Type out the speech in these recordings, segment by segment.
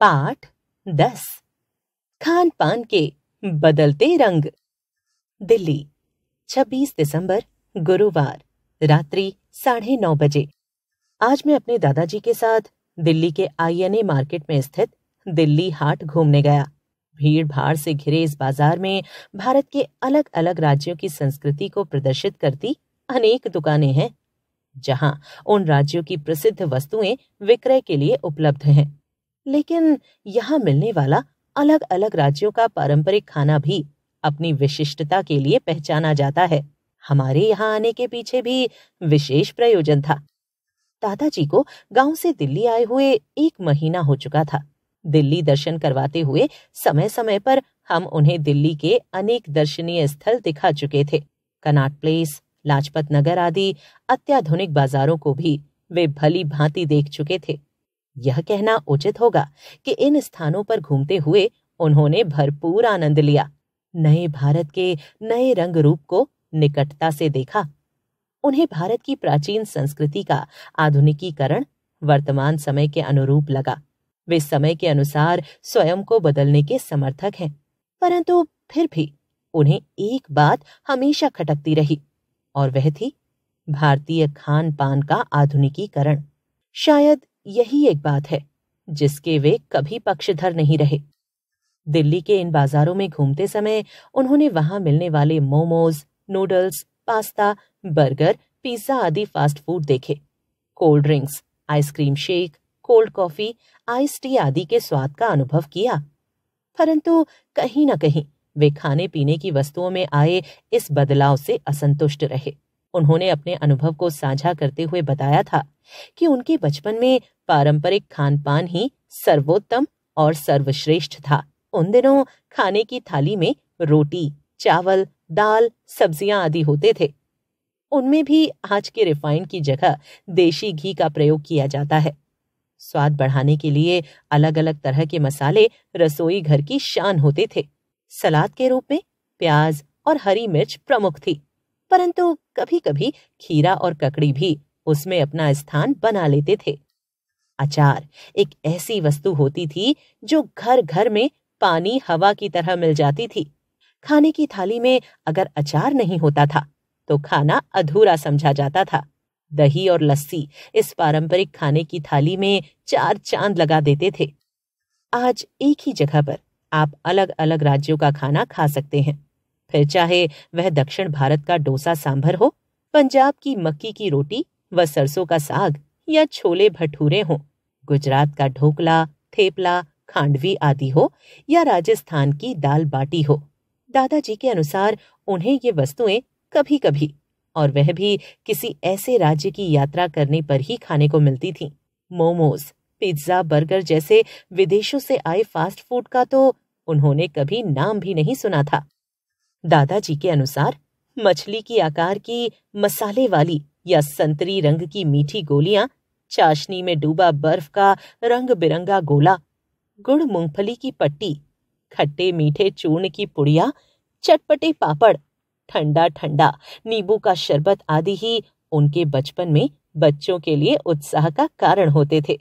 पाठ दस खान पान के बदलते रंग दिल्ली 26 दिसंबर गुरुवार रात्रि साढ़े नौ बजे आज मैं अपने दादाजी के साथ दिल्ली के आईएनए मार्केट में स्थित दिल्ली हाट घूमने गया भीड़ भाड़ से घिरे इस बाजार में भारत के अलग अलग राज्यों की संस्कृति को प्रदर्शित करती अनेक दुकानें हैं जहां उन राज्यों की प्रसिद्ध वस्तुएं विक्रय के लिए उपलब्ध हैं लेकिन यहाँ मिलने वाला अलग अलग राज्यों का पारंपरिक खाना भी अपनी विशिष्टता के लिए पहचाना जाता है हमारे यहाँ आने के पीछे भी विशेष प्रयोजन था दादाजी को गांव से दिल्ली आए हुए एक महीना हो चुका था दिल्ली दर्शन करवाते हुए समय समय पर हम उन्हें दिल्ली के अनेक दर्शनीय स्थल दिखा चुके थे कनाट प्लेस लाजपत नगर आदि अत्याधुनिक बाजारों को भी वे भली भांति देख चुके थे यह कहना उचित होगा कि इन स्थानों पर घूमते हुए उन्होंने भरपूर आनंद लिया नए भारत के नए रंग रूप को निकटता से देखा उन्हें भारत की प्राचीन संस्कृति का आधुनिकीकरण वर्तमान समय के अनुरूप लगा वे समय के अनुसार स्वयं को बदलने के समर्थक हैं परंतु फिर भी उन्हें एक बात हमेशा खटकती रही और वह थी भारतीय खान पान का आधुनिकीकरण शायद यही एक बात है जिसके वे कभी पक्षधर नहीं रहे दिल्ली के इन बाजारों में घूमते समय उन्होंने वहां मिलने वाले momos noodles pasta burger pizza आदि फास्ट फूड देखे cold drinks ice cream shake cold coffee ice tea आदि के स्वाद का अनुभव किया परंतु कहीं न कहीं वे खाने पीने की वस्तुओं में आए इस बदलाव से असंतुष्ट रहे उन्होंने अपने अनुभव को साझा करते हुए बताया था कि उनके बचपन में पारंपरिक खान पान ही सर्वोत्तम और सर्वश्रेष्ठ था उन दिनों खाने की थाली में रोटी चावल दाल सब्जियां आदि होते थे उनमें भी आज के रिफाइंड की जगह देशी घी का प्रयोग किया जाता है स्वाद बढ़ाने के लिए अलग अलग तरह के मसाले रसोई घर की शान होते थे सलाद के रूप में प्याज और हरी मिर्च प्रमुख थी परंतु कभी कभी खीरा और ककड़ी भी उसमें अपना स्थान बना लेते थे अचार एक ऐसी वस्तु होती थी जो घर घर में पानी हवा की तरह मिल जाती थी खाने की थाली में अगर अचार नहीं होता था तो खाना अधूरा समझा जाता था दही और लस्सी इस पारंपरिक खाने की थाली में चार चांद लगा देते थे आज एक ही जगह पर आप अलग अलग राज्यों का खाना खा सकते हैं फिर चाहे वह दक्षिण भारत का डोसा सांभर हो पंजाब की मक्की की रोटी व सरसों का साग या छोले भटूरे हो गुजरात का ढोकला थेपला खांडवी आदि हो या राजस्थान की दाल बाटी हो दादाजी के अनुसार उन्हें ये वस्तुएं कभी कभी और वह भी किसी ऐसे राज्य की यात्रा करने पर ही खाने को मिलती थी मोमोज पिज्जा बर्गर जैसे विदेशों से आए फास्ट फूड का तो उन्होंने कभी नाम भी नहीं सुना था दादाजी के अनुसार मछली की आकार की मसाले वाली या संतरी रंग की मीठी गोलियां चाशनी में डूबा बर्फ का रंग बिरंगा गोला गुड़ मूंगफली की पट्टी खट्टे मीठे चूर्ण की पुड़िया चटपटे पापड़ ठंडा ठंडा नींबू का शरबत आदि ही उनके बचपन में बच्चों के लिए उत्साह का कारण होते थे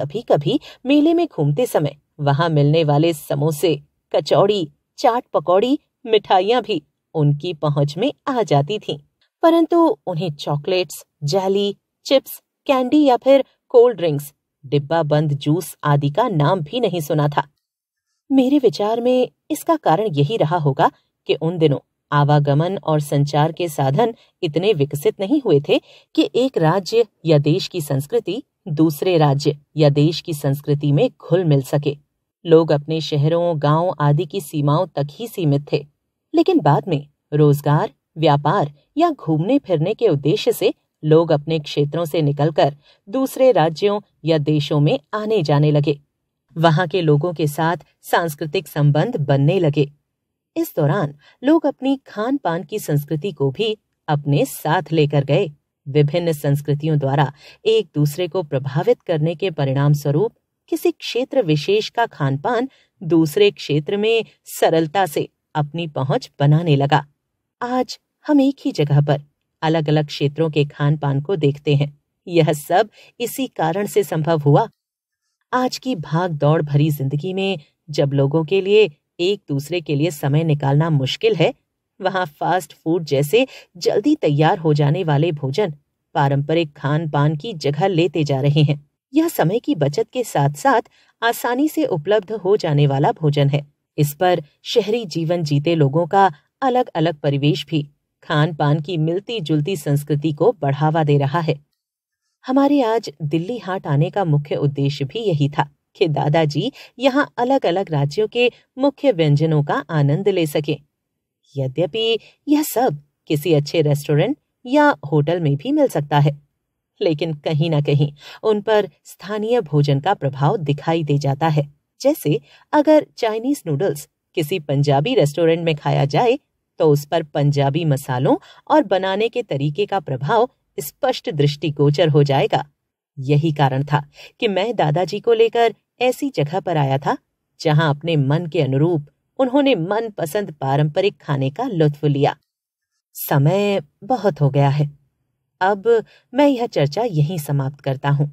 कभी कभी मेले में घूमते समय वहां मिलने वाले समोसे कचौड़ी चाट पकौड़ी मिठाइयाँ भी उनकी पहुंच में आ जाती थीं, परंतु उन्हें चॉकलेट्स जैली चिप्स कैंडी या फिर कोल्ड ड्रिंक्स डिब्बा बंद जूस आदि का नाम भी नहीं सुना था मेरे विचार में इसका कारण यही रहा होगा कि उन दिनों आवागमन और संचार के साधन इतने विकसित नहीं हुए थे कि एक राज्य या देश की संस्कृति दूसरे राज्य या देश की संस्कृति में घुल मिल सके लोग अपने शहरों गांव आदि की सीमाओं तक ही सीमित थे लेकिन बाद में रोजगार व्यापार या घूमने फिरने के उद्देश्य से लोग अपने क्षेत्रों से निकलकर दूसरे राज्यों या देशों में आने जाने लगे वहां के लोगों के साथ सांस्कृतिक संबंध बनने लगे इस दौरान लोग अपनी खान पान की संस्कृति को भी अपने साथ लेकर गए विभिन्न संस्कृतियों द्वारा एक दूसरे को प्रभावित करने के परिणाम स्वरूप किसी क्षेत्र विशेष का खान पान दूसरे क्षेत्र में सरलता से अपनी पहुंच बनाने लगा आज हम एक ही जगह पर अलग अलग क्षेत्रों के खान पान को देखते हैं यह सब इसी कारण से संभव हुआ आज की भाग दौड़ भरी जिंदगी में जब लोगों के लिए एक दूसरे के लिए समय निकालना मुश्किल है वहां फास्ट फूड जैसे जल्दी तैयार हो जाने वाले भोजन पारंपरिक खान पान की जगह लेते जा रहे हैं यह समय की बचत के साथ साथ आसानी से उपलब्ध हो जाने वाला भोजन है इस पर शहरी जीवन जीते लोगों का अलग अलग परिवेश भी खान पान की मिलती जुलती संस्कृति को बढ़ावा दे रहा है हमारे आज दिल्ली हाट आने का मुख्य उद्देश्य भी यही था कि दादाजी यहाँ अलग अलग राज्यों के मुख्य व्यंजनों का आनंद ले सके यद्यपि यह सब किसी अच्छे रेस्टोरेंट या होटल में भी मिल सकता है लेकिन कहीं ना कहीं उन पर स्थानीय भोजन का प्रभाव दिखाई दे जाता है जैसे अगर चाइनीज नूडल्स किसी पंजाबी रेस्टोरेंट में खाया जाए तो उस पर पंजाबी मसालों और बनाने के तरीके का प्रभाव स्पष्ट दृष्टिगोचर हो जाएगा यही कारण था कि मैं दादाजी को लेकर ऐसी जगह पर आया था जहां अपने मन के अनुरूप उन्होंने मन पसंद पारंपरिक खाने का लुत्फ लिया समय बहुत हो गया है अब मैं यह चर्चा यहीं समाप्त करता हूं